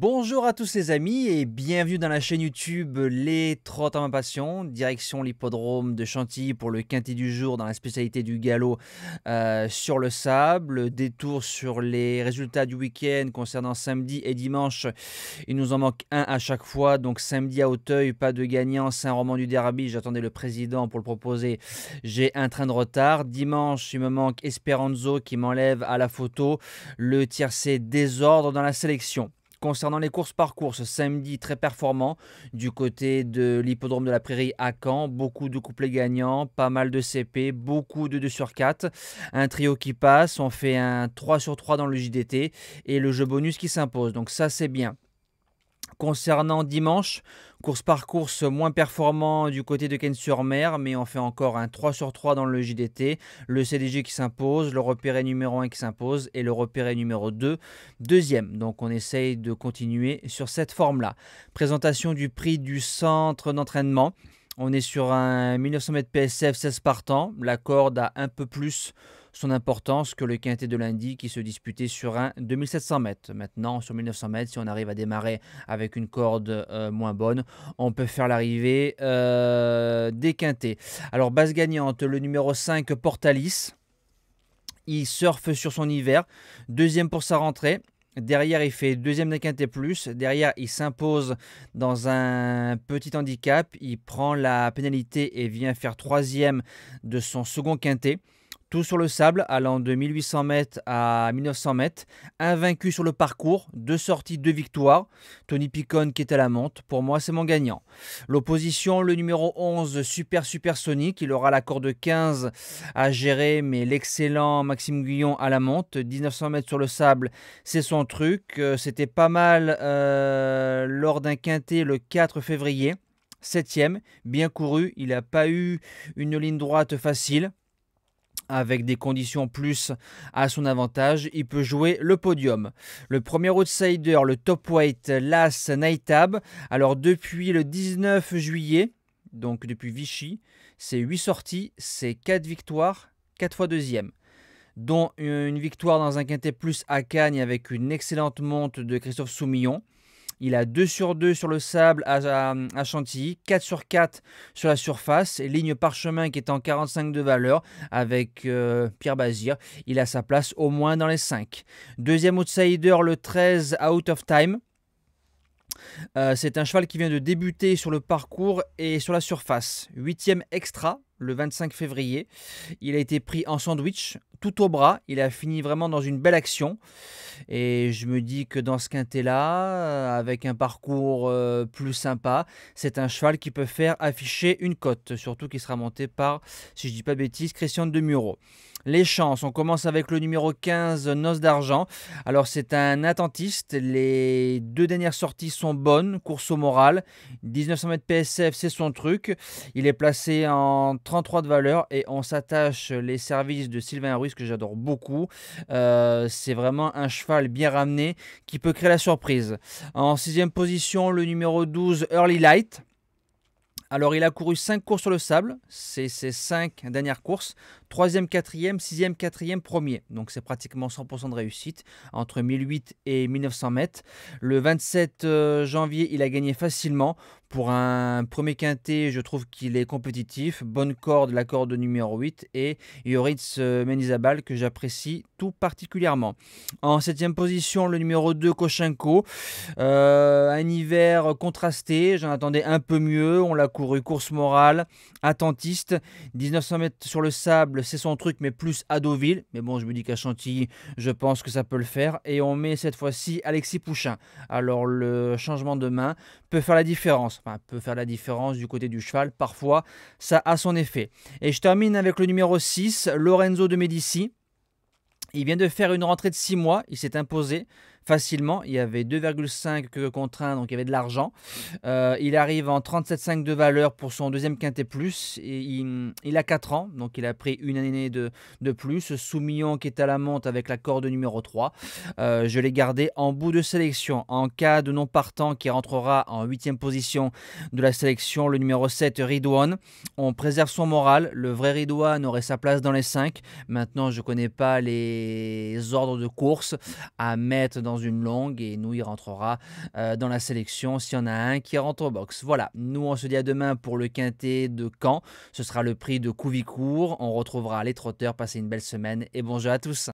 Bonjour à tous les amis et bienvenue dans la chaîne YouTube Les ma passion ». direction l'hippodrome de Chantilly pour le quintet du jour dans la spécialité du galop euh, sur le sable, détour sur les résultats du week-end concernant samedi et dimanche, il nous en manque un à chaque fois, donc samedi à Auteuil, pas de gagnant, Saint-Roman du Derby, j'attendais le président pour le proposer, j'ai un train de retard, dimanche il me manque Esperanzo qui m'enlève à la photo, le tiercé désordre dans la sélection. Concernant les courses par course, samedi très performant du côté de l'hippodrome de la Prairie à Caen. Beaucoup de couplets gagnants, pas mal de CP, beaucoup de 2 sur 4. Un trio qui passe, on fait un 3 sur 3 dans le JDT et le jeu bonus qui s'impose. Donc ça c'est bien. Concernant dimanche, course par course moins performant du côté de Ken-sur-Mer, mais on fait encore un 3 sur 3 dans le JDT. Le CDG qui s'impose, le repéré numéro 1 qui s'impose et le repéré numéro 2 deuxième. Donc on essaye de continuer sur cette forme-là. Présentation du prix du centre d'entraînement. On est sur un 1900 m PSF 16 partant. La corde a un peu plus son importance que le quintet de lundi qui se disputait sur un 2700 mètres. Maintenant, sur 1900 mètres, si on arrive à démarrer avec une corde euh, moins bonne, on peut faire l'arrivée euh, des quintets. Alors, base gagnante, le numéro 5, Portalis. Il surfe sur son hiver. Deuxième pour sa rentrée. Derrière, il fait deuxième des quintet plus. Derrière, il s'impose dans un petit handicap. Il prend la pénalité et vient faire troisième de son second quintet. Tout sur le sable, allant de 1800 mètres à 1900 mètres, invaincu sur le parcours, deux sorties, deux victoires. Tony Picon qui est à la monte, pour moi c'est mon gagnant. L'opposition, le numéro 11, Super Super Sonic, il aura la corde 15 à gérer, mais l'excellent Maxime Guyon à la monte, 1900 mètres sur le sable, c'est son truc. Euh, c'était pas mal euh, lors d'un quintet le 4 février. Septième, bien couru, il n'a pas eu une ligne droite facile. Avec des conditions plus à son avantage, il peut jouer le podium. Le premier outsider, le top weight, l'As Naitab. Alors depuis le 19 juillet, donc depuis Vichy, c'est 8 sorties, c'est 4 victoires, 4 fois deuxième dont une victoire dans un quintet plus à Cagnes avec une excellente monte de Christophe Soumillon. Il a 2 sur 2 sur le sable à, à, Chantilly, 4 sur 4 sur la surface, ligne parchemin qui est en 45 de valeur avec euh, Pierre Bazir. Il a sa place au moins dans les 5. Deuxième outsider, le 13 out of time. Euh, c'est un cheval qui vient de débuter sur le parcours et sur la surface. Huitième extra le 25 février. Il a été pris en sandwich tout au bras. Il a fini vraiment dans une belle action. Et je me dis que dans ce quintet-là, euh, avec un parcours euh, plus sympa, c'est un cheval qui peut faire afficher une cote. Surtout qu'il sera monté par, si je ne dis pas bêtise, bêtises, Christian de Muro les chances. On commence avec le numéro 15, Noce d'Argent. Alors c'est un attentiste, les deux dernières sorties sont bonnes, course au moral. 1900 mètres PSF, c'est son truc. Il est placé en 33 de valeur et on s'attache les services de Sylvain Ruiz que j'adore beaucoup. Euh, c'est vraiment un cheval bien ramené qui peut créer la surprise. En sixième position, le numéro 12, Early Light. Alors il a couru cinq courses sur le sable, c'est ses cinq dernières courses. Troisième, quatrième, sixième, quatrième, premier. Donc c'est pratiquement 100% de réussite entre 1008 et 1900 mètres. Le 27 euh, janvier, il a gagné facilement. Pour un premier quintet, je trouve qu'il est compétitif. Bonne corde, la corde numéro 8 et Yoritz euh, Menizabal que j'apprécie tout particulièrement. En septième position, le numéro 2, Kochenko. Euh, un hiver contrasté, j'en attendais un peu mieux. On l'a couru course morale, attentiste. 1900 mètres sur le sable c'est son truc, mais plus à Deauville. Mais bon, je me dis qu'à Chantilly, je pense que ça peut le faire. Et on met cette fois-ci Alexis Pouchin. Alors le changement de main peut faire la différence. Enfin, peut faire la différence du côté du cheval. Parfois, ça a son effet. Et je termine avec le numéro 6, Lorenzo de Medici. Il vient de faire une rentrée de 6 mois, il s'est imposé facilement. Il y avait 2,5 que contraint donc il y avait de l'argent. Euh, il arrive en 37,5 de valeur pour son deuxième quintet plus. Et il, a 4 ans, donc il a pris une année de, de plus. Soumillon qui est à la monte avec la corde numéro 3. Euh, je l'ai gardé en bout de sélection. En cas de non partant qui rentrera en 8 position de la sélection, le numéro 7, Ridouane. On préserve son moral. Le vrai Ridouane aurait sa place dans les 5. Maintenant, je ne connais pas les ordres de course à mettre dans une longue et nous, il rentrera euh, dans la sélection s'il y en a un qui rentre au box. Voilà, nous, on se dit à demain pour le quintet de Caen. Ce sera le prix de Couvicourt. On retrouvera les trotteurs. Passez une belle semaine et bonjour à tous.